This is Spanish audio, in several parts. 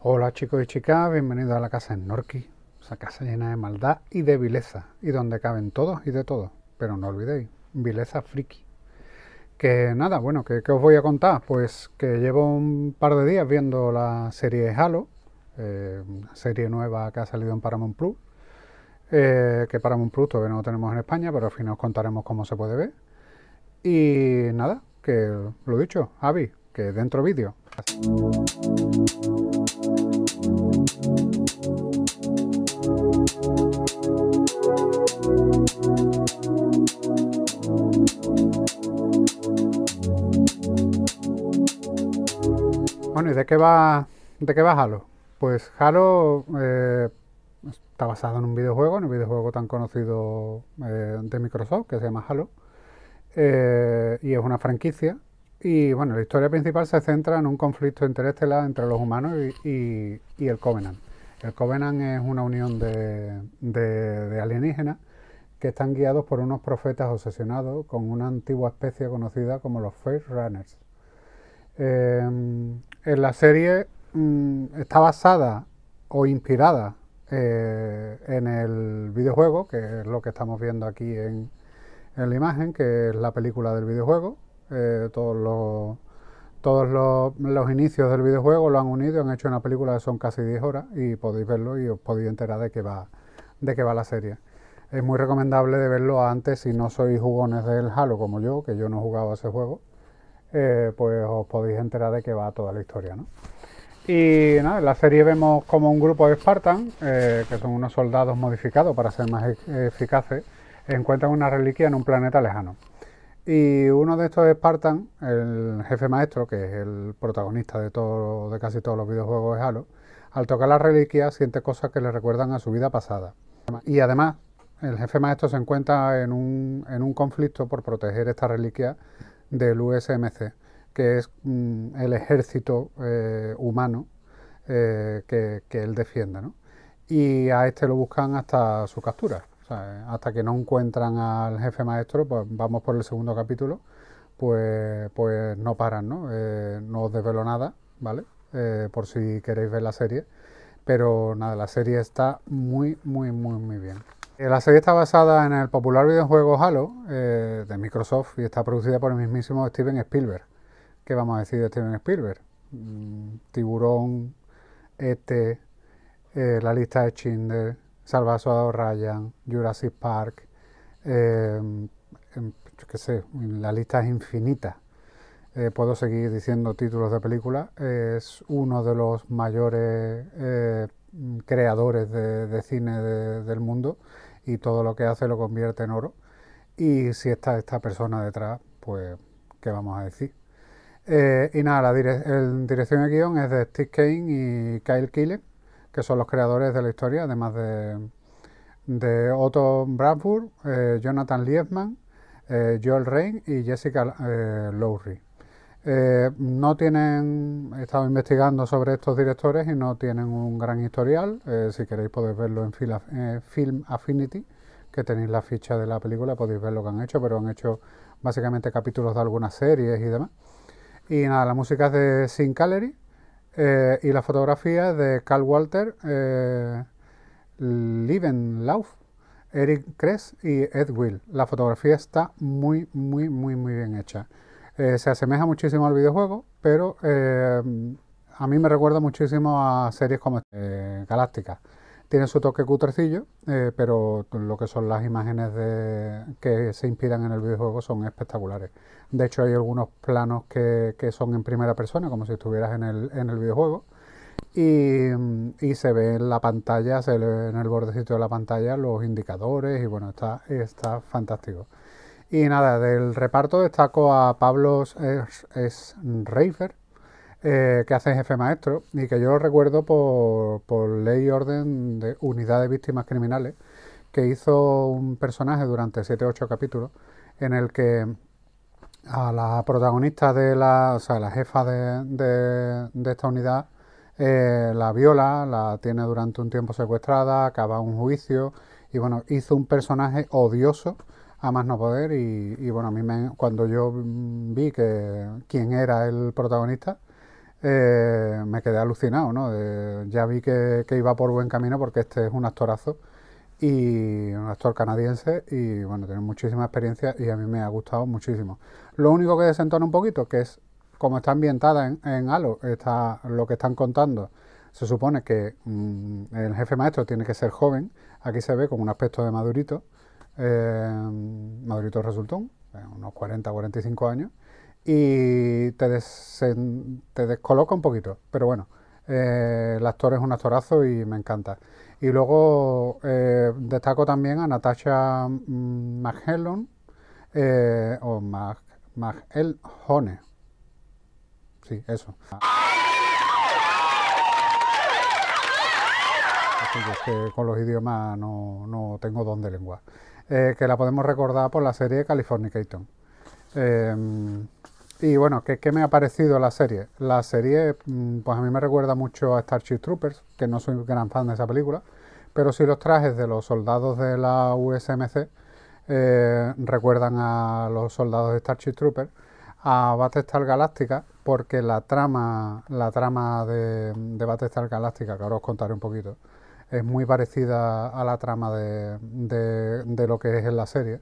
Hola chicos y chicas, bienvenidos a la casa en Norki, esa casa llena de maldad y de vileza, y donde caben todos y de todo, pero no olvidéis, vileza friki. Que nada, bueno, que os voy a contar? Pues que llevo un par de días viendo la serie Halo, eh, serie nueva que ha salido en Paramount Plus, eh, que para un producto que no tenemos en España, pero al final os contaremos cómo se puede ver. Y nada, que lo dicho, Avi, que dentro vídeo. Bueno, ¿y de qué va, de qué va Halo? Pues Halo eh, está basado en un videojuego, en un videojuego tan conocido eh, de Microsoft que se llama Halo. Eh, y es una franquicia. Y bueno, la historia principal se centra en un conflicto interestelar entre los humanos y, el Covenant. El Covenant es una unión de, alienígenas que están guiados por unos profetas obsesionados con una antigua especie conocida como los Face Runners. Eh, la serie mm, está basada o inspirada eh, en el videojuego, que es lo que estamos viendo aquí en, en la imagen, que es la película del videojuego. Eh, todos los, inicios del videojuego lo han unido, han hecho una película que son casi 10 horas y podéis verlo y os podéis enterar de qué va, de qué va la serie. Es muy recomendable de verlo antes si no sois jugones del Halo como yo, que yo no he jugado a ese juego, eh, pues os podéis enterar de qué va toda la historia. ¿no? Y nada, en la serie vemos como un grupo de Spartans, eh, que son unos soldados modificados para ser más eficaces, encuentran una reliquia en un planeta lejano. Y uno de estos Spartans, el jefe maestro, que es el protagonista de, todo, de casi todos los videojuegos de Halo, al tocar la reliquia siente cosas que le recuerdan a su vida pasada. Y además, el jefe maestro se encuentra en un, en un conflicto por proteger esta reliquia del USMC que es mm, el ejército eh, humano eh, que, que, él defiende. ¿no? Y a este lo buscan hasta su captura. hasta que no encuentran al jefe maestro, pues vamos por el segundo capítulo, pues, pues no paran, ¿no? Eh, no os desvelo nada, ¿vale? por si queréis ver la serie. Pero nada, la serie está muy, muy, muy, muy bien. La serie está basada en el popular videojuego Halo de Microsoft y está producida por el mismísimo Steven Spielberg. ¿qué vamos a decir de Steven Spielberg? Mm, tiburón, Este, La lista de Schindler, Salvaso a Ryan, Jurassic Park, em, em, qué sé, la lista es infinita. Eh, puedo seguir diciendo títulos de películas. es uno de los mayores eh, mm, creadores de, cine del mundo y todo lo que hace lo convierte en oro. Y si está esta persona detrás, pues, ¿qué vamos a decir? Eh, y nada, la dirección de guión es de Steve Kane y Kyle Killen, que son los creadores de la historia, además de, Otto Bradford, eh, Jonathan Liebman, eh, Joel Rain y Jessica Lowry. no tienen, he estado investigando sobre estos directores y no tienen un gran historial. si queréis podéis verlo en Film Affinity, que tenéis la ficha de la película, podéis ver lo que han hecho, pero han hecho básicamente capítulos de algunas series y demás. Y nada, la música es de Sin Callery eh, y la fotografía de Carl Walter, eh, Liebenlauf, Eric Kress y Ed Will. La fotografía está muy, muy, muy, muy bien hecha. Eh, se asemeja muchísimo al videojuego, pero eh, a mí me recuerda muchísimo a series como Galáctica. Tiene su toque cutrecillo, eh, pero lo que son las imágenes que se inspiran en el videojuego son espectaculares. De hecho, hay algunos planos que, son en primera persona, como si estuvieras en el, videojuego. Mm, y, se ve en la pantalla, se ve en el bordecito de la pantalla los indicadores y bueno, está, está fantástico. Y nada, del reparto destaco a Pablo es, eh, que hace jefe maestro y que yo lo recuerdo por, ley y orden de unidad de víctimas criminales que hizo un personaje durante 7 o 8 capítulos en el que a la protagonista de la, o sea, la jefa de, de, esta unidad eh, la viola, la tiene durante un tiempo secuestrada, acaba un juicio y bueno, hizo un personaje odioso a más no poder y, y bueno, a mí me, cuando yo vi que quién era el protagonista, eh, me quedé alucinado, ¿no? ya vi que, iba por buen camino porque este es un actorazo y un actor canadiense y bueno, tiene muchísima experiencia y a mí me ha gustado muchísimo. Lo único que desentona un poquito, que es como está ambientada en, Halo, está lo que están contando. Se supone que mm, el jefe maestro tiene que ser joven, aquí se ve con un aspecto de madurito, eh, madurito resultón, eh, unos 40 45 años, y te, te descoloca un poquito, pero bueno, eh, el actor es un actorazo y me encanta. Y luego eh, destaco también a Natasha Magellan, eh, o Magellone. Sí, eso. con los idiomas no, tengo don de lengua. que la podemos recordar por la serie Californication. Y bueno, ¿qué, me ha parecido la serie? La serie, mm, pues a mí me recuerda mucho a Starship Troopers, que no soy gran fan de esa película, pero si los trajes de los soldados de la USMC eh, recuerdan a los soldados de Starship Troopers, a Battlestar Galáctica, porque la trama, la trama de, de Battlestar Galáctica, que ahora os contaré un poquito, es muy parecida a la trama de, lo que es en la serie.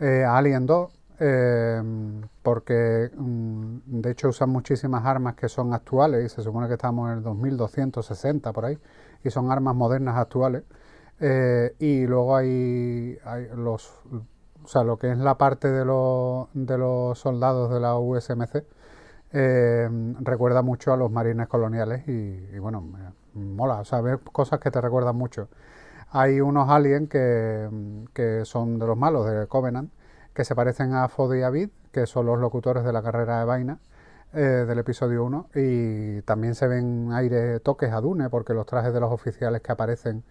Eh, Alien 2, Em, porque mm, de hecho usan muchísimas armas que son actuales, y se supone que estamos en el 2260 por ahí, y son armas modernas actuales. Eh, y luego hay, los, o sea, lo que es la parte de, los de los soldados de la USMC, em, recuerda mucho a los marines coloniales y, bueno, mola, o sea, cosas que te recuerdan mucho. Hay unos aliens que son de los malos, de Covenant, que se parecen a Fod y Vid, que son los locutores de la carrera de vaina eh, del episodio 1, y también se ven aire toques a Dune, porque los trajes de los oficiales que aparecen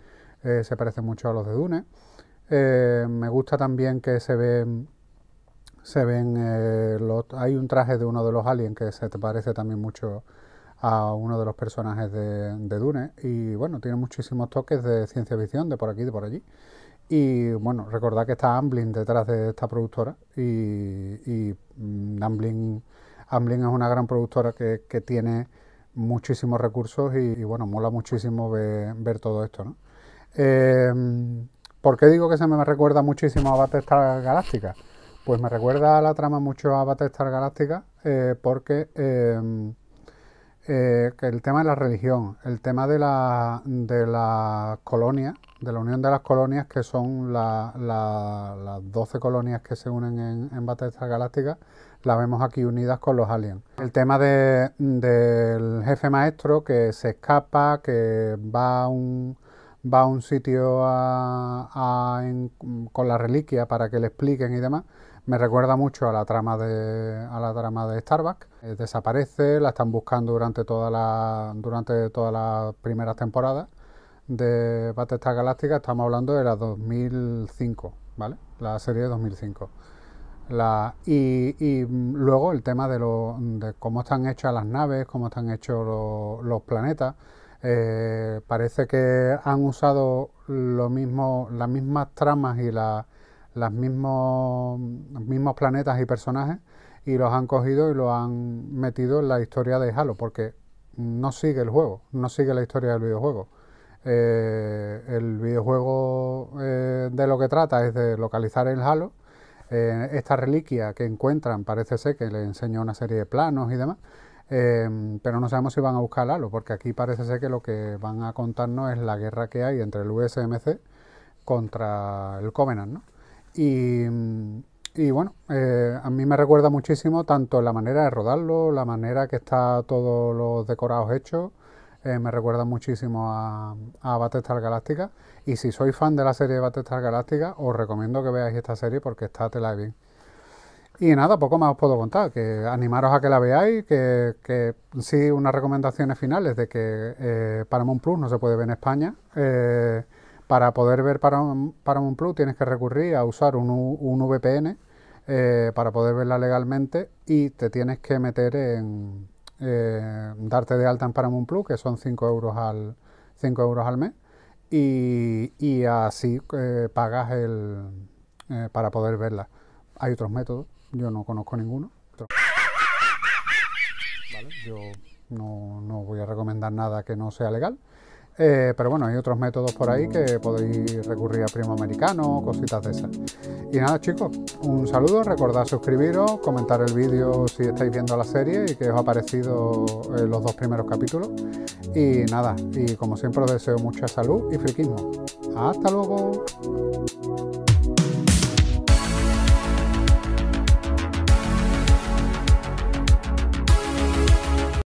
eh, se parecen mucho a los de Dune. Eh, me gusta también que se ven, se ven los, hay un traje de uno de los aliens que se parece también mucho a uno de los personajes de, de Dune, y bueno, tiene muchísimos toques de ciencia ficción, de por aquí, de por allí. Y bueno, recordad que está Amblin detrás de esta productora y, mm, Amblin, es una gran productora que, tiene muchísimos recursos y, bueno, mola muchísimo ver, todo esto. ¿no? Em, ¿Por qué digo que se me recuerda muchísimo a Battlestar Galáctica? Pues me recuerda la trama mucho a Battlestar Galáctica eh, porque em, eh, el tema de la religión, el tema de la, de colonia, de la unión de las colonias, que son las 12 colonias que se unen en, en Batalla Galáctica, la vemos aquí unidas con los aliens. El tema del jefe maestro que se escapa, que va a un, va a un sitio con la reliquia para que le expliquen y demás me recuerda mucho a la trama de, a la trama de Starbucks. Eh, desaparece, la están buscando durante toda la durante todas las primeras temporadas de Battlestar Galáctica. Estamos hablando de la 2005, ¿vale? La serie de 2005. La, y, luego el tema de, lo, de, cómo están hechas las naves, cómo están hechos los planetas. Eh, parece que han usado lo mismo, las mismas tramas y, las mismos, los mismos planetas y personajes y los han cogido y los han metido en la historia de Halo, porque no sigue el juego, no sigue la historia del videojuego. Eh, el videojuego eh, de lo que trata es de localizar el Halo. Eh, esta reliquia que encuentran parece ser que le enseñó una serie de planos y demás, em, pero no sabemos si van a buscar Halo, porque aquí parece ser que lo que van a contarnos es la guerra que hay entre el USMC contra el Covenant, ¿no? Y, bueno, eh, a mí me recuerda muchísimo tanto la manera de rodarlo, la manera que está todos los decorados hechos, eh, me recuerda muchísimo a, a Battlestar Galáctica. Y si sois fan de la serie de Battlestar Galáctica, os recomiendo que veáis esta serie porque está tela la bien. Y nada, poco más os puedo contar, que animaros a que la veáis, que, sí, unas recomendaciones finales de que eh, Paramount Plus no se puede ver en España. Para poder ver Paramount, Plus tienes que recurrir a usar un, VPN eh, para poder verla legalmente y te tienes que meter en eh, darte de alta en Paramount Plus, que son 5 euros al, al mes, y, así eh, pagas el, para poder verla. Hay otros métodos, yo no conozco ninguno. yo no voy a recomendar nada que no sea legal. Eh, pero bueno, hay otros métodos por ahí que podéis recurrir a Primo Americano, cositas de esas. Y nada chicos, un saludo, recordad suscribiros, comentar el vídeo si estáis viendo la serie y que os ha parecido eh, los dos primeros capítulos. Y nada, y como siempre os deseo mucha salud y friquismo. Hasta luego.